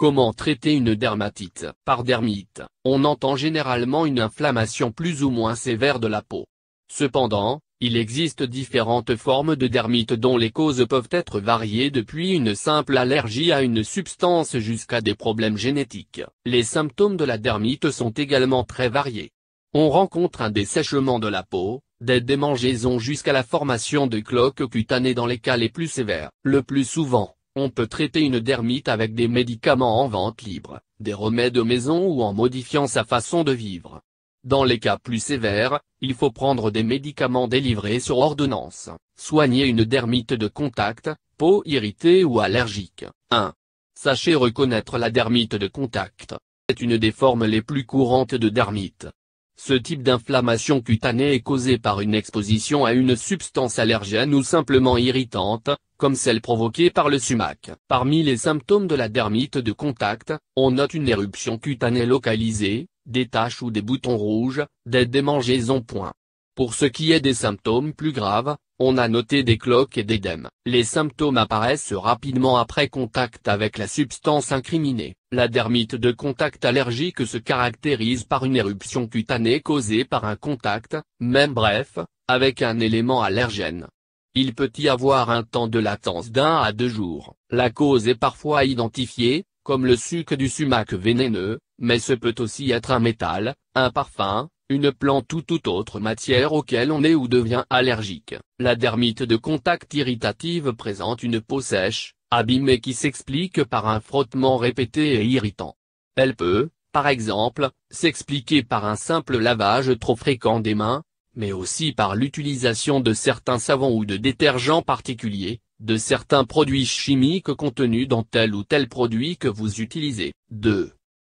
Comment traiter une dermatite Par dermite, on entend généralement une inflammation plus ou moins sévère de la peau. Cependant, il existe différentes formes de dermite dont les causes peuvent être variées depuis une simple allergie à une substance jusqu'à des problèmes génétiques. Les symptômes de la dermite sont également très variés. On rencontre un dessèchement de la peau, des démangeaisons jusqu'à la formation de cloques cutanées dans les cas les plus sévères. Le plus souvent, on peut traiter une dermite avec des médicaments en vente libre, des remèdes maison ou en modifiant sa façon de vivre. Dans les cas plus sévères, il faut prendre des médicaments délivrés sur ordonnance, soigner une dermite de contact, peau irritée ou allergique. 1. Sachez reconnaître la dermite de contact. C'est une des formes les plus courantes de dermite. Ce type d'inflammation cutanée est causé par une exposition à une substance allergène ou simplement irritante, comme celle provoquée par le sumac. Parmi les symptômes de la dermite de contact, on note une éruption cutanée localisée, des taches ou des boutons rouges, des démangeaisons. Point. Pour ce qui est des symptômes plus graves, on a noté des cloques et des dèmes. Les symptômes apparaissent rapidement après contact avec la substance incriminée. La dermite de contact allergique se caractérise par une éruption cutanée causée par un contact, même bref, avec un élément allergène. Il peut y avoir un temps de latence d'un à deux jours. La cause est parfois identifiée, comme le suc du sumac vénéneux, mais ce peut aussi être un métal, un parfum, une plante ou toute autre matière auquel on est ou devient allergique. La dermite de contact irritative présente une peau sèche, abîmée qui s'explique par un frottement répété et irritant. Elle peut, par exemple, s'expliquer par un simple lavage trop fréquent des mains, mais aussi par l'utilisation de certains savons ou de détergents particuliers, de certains produits chimiques contenus dans tel ou tel produit que vous utilisez. 2.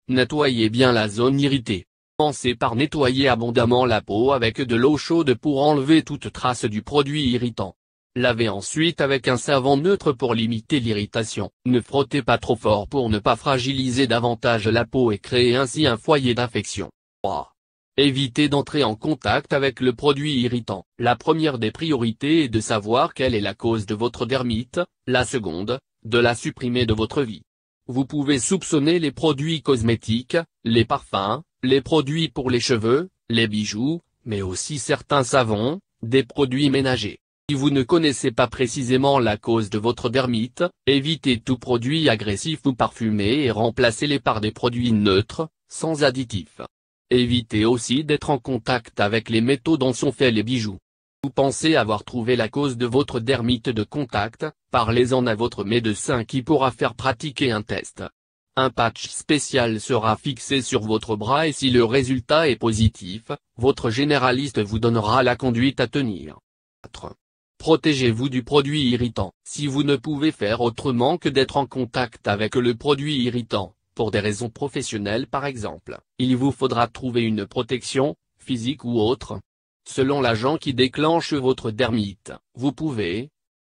Nettoyez bien la zone irritée. Pensez par nettoyer abondamment la peau avec de l'eau chaude pour enlever toute trace du produit irritant. Lavez ensuite avec un savon neutre pour limiter l'irritation. Ne frottez pas trop fort pour ne pas fragiliser davantage la peau et créer ainsi un foyer d'infection. 3. Évitez d'entrer en contact avec le produit irritant. La première des priorités est de savoir quelle est la cause de votre dermite, la seconde, de la supprimer de votre vie. Vous pouvez soupçonner les produits cosmétiques, les parfums, les produits pour les cheveux, les bijoux, mais aussi certains savons, des produits ménagers. Si vous ne connaissez pas précisément la cause de votre dermite, évitez tout produit agressif ou parfumé et remplacez-les par des produits neutres, sans additifs. Évitez aussi d'être en contact avec les métaux dont sont faits les bijoux. Vous pensez avoir trouvé la cause de votre dermite de contact, parlez-en à votre médecin qui pourra faire pratiquer un test. Un patch spécial sera fixé sur votre bras et si le résultat est positif, votre généraliste vous donnera la conduite à tenir. 4. Protégez-vous du produit irritant. Si vous ne pouvez faire autrement que d'être en contact avec le produit irritant, pour des raisons professionnelles par exemple. Il vous faudra trouver une protection, physique ou autre. Selon l'agent qui déclenche votre dermite, vous pouvez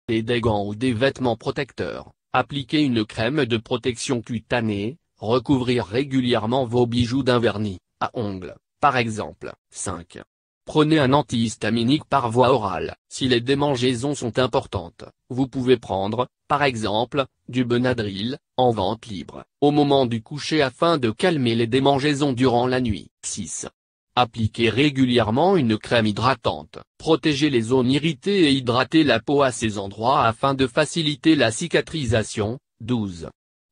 des gants ou des vêtements protecteurs, appliquer une crème de protection cutanée, recouvrir régulièrement vos bijoux d'un vernis, à ongles, par exemple. 5. Prenez un antihistaminique par voie orale. Si les démangeaisons sont importantes, vous pouvez prendre, par exemple, du Benadryl, en vente libre, au moment du coucher afin de calmer les démangeaisons durant la nuit. 6. Appliquez régulièrement une crème hydratante. Protégez les zones irritées et hydratez la peau à ces endroits afin de faciliter la cicatrisation. 12.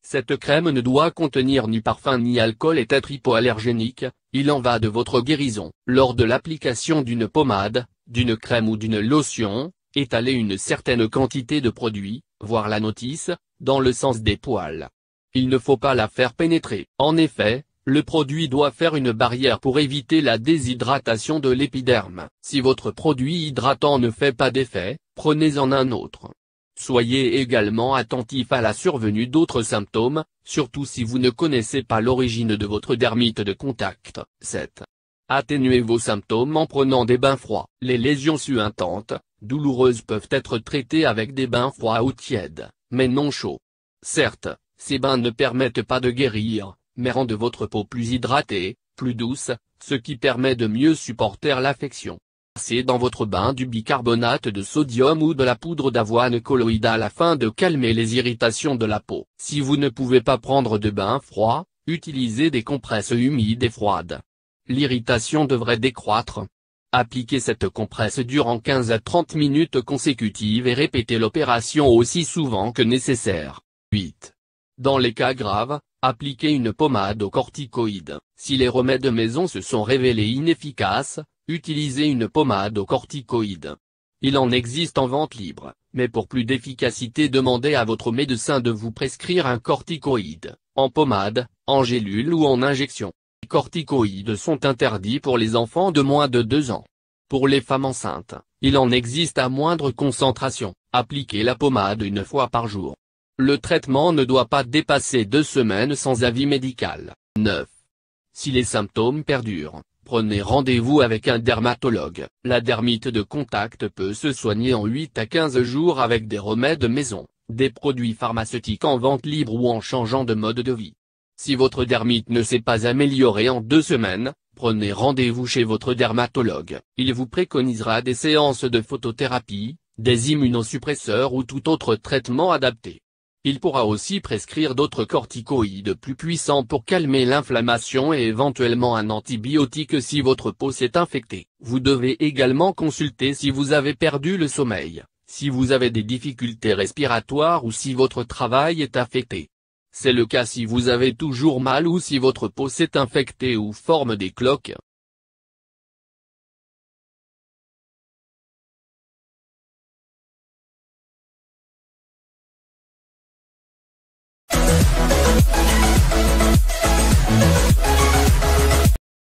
Cette crème ne doit contenir ni parfum ni alcool et être hypoallergénique, il en va de votre guérison. Lors de l'application d'une pommade, d'une crème ou d'une lotion, étalez une certaine quantité de produit, voire la notice, dans le sens des poils. Il ne faut pas la faire pénétrer. En effet, le produit doit faire une barrière pour éviter la déshydratation de l'épiderme. Si votre produit hydratant ne fait pas d'effet, prenez-en un autre. Soyez également attentif à la survenue d'autres symptômes, surtout si vous ne connaissez pas l'origine de votre dermite de contact. 7. Atténuez vos symptômes en prenant des bains froids. Les lésions suintantes, douloureuses peuvent être traitées avec des bains froids ou tièdes, mais non chauds. Certes, ces bains ne permettent pas de guérir, mais rendent votre peau plus hydratée, plus douce, ce qui permet de mieux supporter l'affection. Versez dans votre bain du bicarbonate de sodium ou de la poudre d'avoine colloïdale afin de calmer les irritations de la peau. Si vous ne pouvez pas prendre de bain froid, utilisez des compresses humides et froides. L'irritation devrait décroître. Appliquez cette compresse durant 15 à 30 minutes consécutives et répétez l'opération aussi souvent que nécessaire. 8. Dans les cas graves, appliquez une pommade aux corticoïde. Si les remèdes maison se sont révélés inefficaces, utilisez une pommade aux corticoïde. Il en existe en vente libre, mais pour plus d'efficacité demandez à votre médecin de vous prescrire un corticoïde, en pommade, en gélule ou en injection. Les corticoïdes sont interdits pour les enfants de moins de 2 ans. Pour les femmes enceintes, il en existe à moindre concentration, appliquez la pommade une fois par jour. Le traitement ne doit pas dépasser deux semaines sans avis médical. 9. Si les symptômes perdurent, prenez rendez-vous avec un dermatologue. La dermite de contact peut se soigner en 8 à 15 jours avec des remèdes maison, des produits pharmaceutiques en vente libre ou en changeant de mode de vie. Si votre dermite ne s'est pas améliorée en deux semaines, prenez rendez-vous chez votre dermatologue. Il vous préconisera des séances de photothérapie, des immunosuppresseurs ou tout autre traitement adapté. Il pourra aussi prescrire d'autres corticoïdes plus puissants pour calmer l'inflammation et éventuellement un antibiotique si votre peau s'est infectée. Vous devez également consulter si vous avez perdu le sommeil, si vous avez des difficultés respiratoires ou si votre travail est affecté. C'est le cas si vous avez toujours mal ou si votre peau s'est infectée ou forme des cloques.